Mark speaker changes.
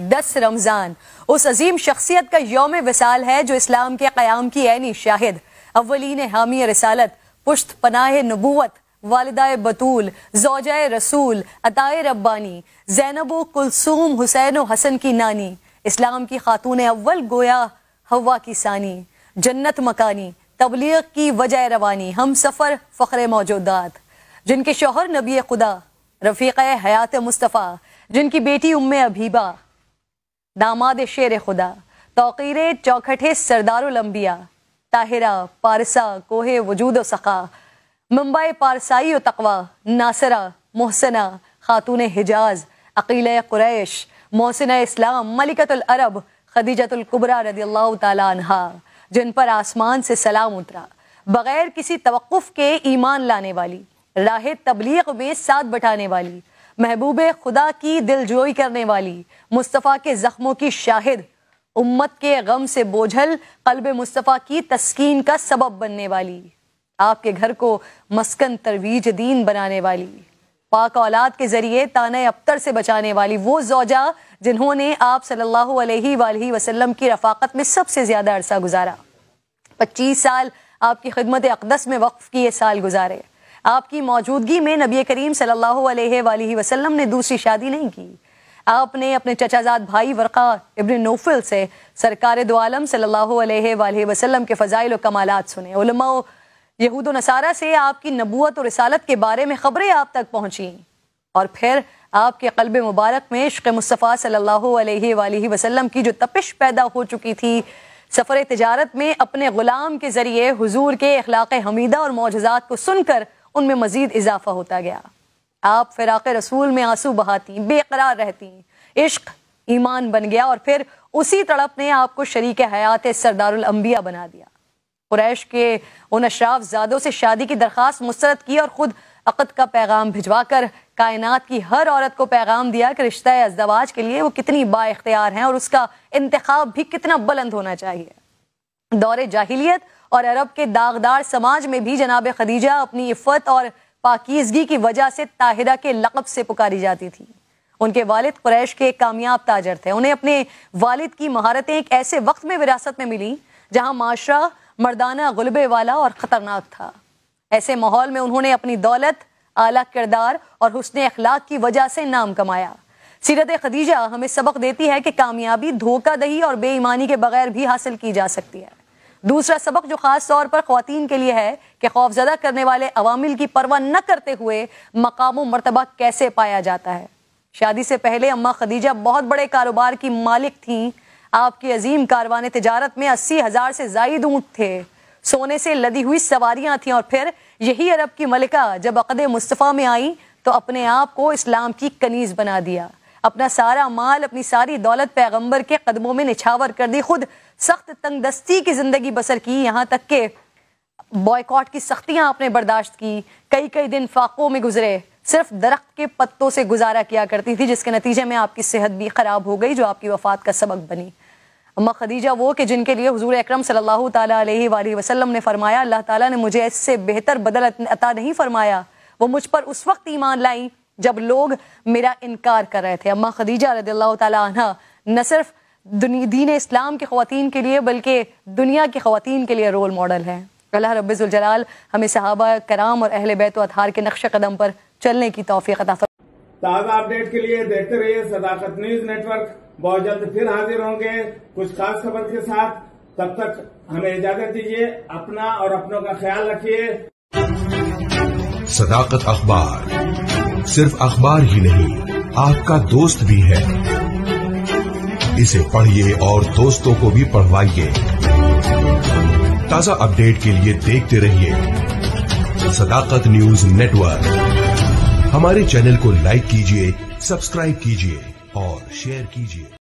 Speaker 1: दस रमज़ान उस अजीम शख्सियत का योम विसाल है जो इस्लाम के क़्याम की ऐनी शाहिद अवलिन हामी रसालत पुश्त पनाह नबूत वालदा बतूल जोजा रसूल अताय रब्बानी जैनब कुलसूम हुसैन हसन की नानी इस्लाम की खातून अव्वल गोया हवा की सानी जन्नत मकानी तबलीग की वजह रवानी हम सफ़र फ़ख्र मौजूदात जिनके शोहर नबी खुदा रफ़ीक़ हयात मुस्तफ़ा जिनकी बेटी उम्म अभीबा दामाद शेर खुदा तोकीर चौखटे सरदारम्बिया ताहिरा पारसा कोहे वजूद सखा मुंबई पारसाई तकवा नासरा मोहसना खातून हिजाज अकील कुरैश मोहसिन इस्लाम मलिकतुलरब कुबरा रदी अल्लाह तहा जिन पर आसमान से सलाम उतरा बग़ैर किसी तवक़ के ईमान लाने वाली राह तबलीग में साथ बटाने वाली महबूब खुदा की दिलजोई करने वाली मुस्तफ़ा के ज़ख्मों की शाहिद उम्मत के गम से बोझल कल्ब मुस्तफ़ा की तस्कीन का सबब बनने वाली आपके घर को मस्कन तरवीज दीन बनाने वाली पाक औलाद के ज़रिए तान अबतर से बचाने वाली वो जौजा जिन्होंने आप सल्लल्लाहु अलैहि वसल्लम की रफाकत में सबसे ज़्यादा अरसा गुजारा पच्चीस साल आपकी खिदमत अकदस में वक्फ किए साल गुजारे आपकी मौजूदगी में नबी करीम सल्लल्लाहु अलैहि वसल्लम ने दूसरी शादी नहीं की आपने अपने चचाजाद भाई वरक़ा इब्न नोफिल से सरकार दो आलम सल्लल्लाहु के फ़ज़ाइल कमाल सुने यहूद नसारा से आपकी नबूत और रसालत के बारे में ख़बरें आप तक पहुँची और फिर आपके कल्ब मुबारक में इश्क मुस्तफ़ा सल्लल्लाहु अलैहि वसल्लम की जो तपिश पैदा हो चुकी थी सफ़र तजारत में अपने ग़ुलाम के ज़रिए हुजूर के अखलाक हमीदा और मोजात को सुनकर उनमें मजीद इजाफा होता गया आप फिराक रसूल में आंसू बहाती बेकरार रहती इश्क ईमान बन गया और फिर उसी तड़प ने आपको शरीक हयात सरदारम्बिया बना दिया कुरैश के उन अशराफ जादों से शादी की दरख्वास्त मुस्रद की और ख़ुद अक़द का पैगाम भिजवा कर कायनात की हर औरत को पैगाम दिया कि रिश्ता अजदवाज के लिए वो कितनी बाख्तियार हैं और उसका इंतखब भी कितना बुलंद होना चाहिए दौरे जाहिलियत और अरब के दागदार समाज में भी जनाब खदीजा अपनी इफ़त और पाकिजगी की वजह से ताहिरा के लकब से पुकारी जाती थी उनके वालिद कुरैश के एक कामयाब ताजर थे उन्हें अपने वालिद की महारतें एक ऐसे वक्त में विरासत में मिली जहां माशरा मर्दाना गुलबे वाला और ख़तरनाक था ऐसे माहौल में उन्होंने अपनी दौलत आला किरदार और हुसन अखलाक की वजह से नाम कमाया सीरत खदीजा हमें सबक देती है कि कामयाबी धोखा दही और बेईमानी के बगैर भी हासिल की जा सकती है दूसरा सबक जो खास तौर पर खातन के लिए है कि खौफजदा करने वाले अवामिल की परवाह न करते हुए मकाम मरतबा कैसे पाया जाता है शादी से पहले अम्मा खदीजा बहुत बड़े कारोबार की मालिक थीं आपकी अजीम कारवान तजारत में अस्सी हज़ार से जायद ऊँट थे सोने से लदी हुई सवारियां थीं और फिर यही अरब की मलिका जब अकद मुस्तफ़ा में आई तो अपने आप को इस्लाम की कनीज़ बना दिया अपना सारा माल अपनी सारी दौलत पैगंबर के कदमों में निछावर कर दी खुद सख्त तंगदस्ती की ज़िंदगी बसर की यहाँ तक के बॉयकॉट की सख्तियां आपने बर्दाश्त की कई कई दिन फाकों में गुजरे सिर्फ दरख्त के पत्तों से गुजारा किया करती थी जिसके नतीजे में आपकी सेहत भी ख़राब हो गई जो आपकी वफात का सबक बनी अम्मा खदीजा वो कि जिनके लिए हजूर अक्रम सल्ला अलैहि वसल्लम ने फरमाया अल्लाह ताला ने मुझे इससे बेहतर बदल अता नहीं फरमाया वो मुझ पर उस वक्त ईमान लाई जब लोग मेरा इनकार कर रहे थे अम्मा खदीजा रदील्ला न सिर्फ दीन इस्लाम की खुतिन के लिए बल्कि दुनिया की खातन के लिए रोल मॉडल हैं अल्लाह रबाल हमें सहाबा कराम और अहल बैत अतहार के नक्श कदम पर चलने की तोफ़ी अदा ताज़ा अपडेट के लिए देखते रहिए सदाकत न्यूज नेटवर्क बहुत जल्द फिर हाजिर होंगे कुछ खास खबर के साथ तब तक हमें इजाजत दीजिए अपना और अपनों का ख्याल रखिए सदाकत अखबार सिर्फ अखबार ही नहीं आपका दोस्त भी है इसे पढ़िए और दोस्तों को भी पढ़वाइए ताजा अपडेट के लिए देखते रहिए सदाकत न्यूज नेटवर्क हमारे चैनल को लाइक कीजिए सब्सक्राइब कीजिए और शेयर कीजिए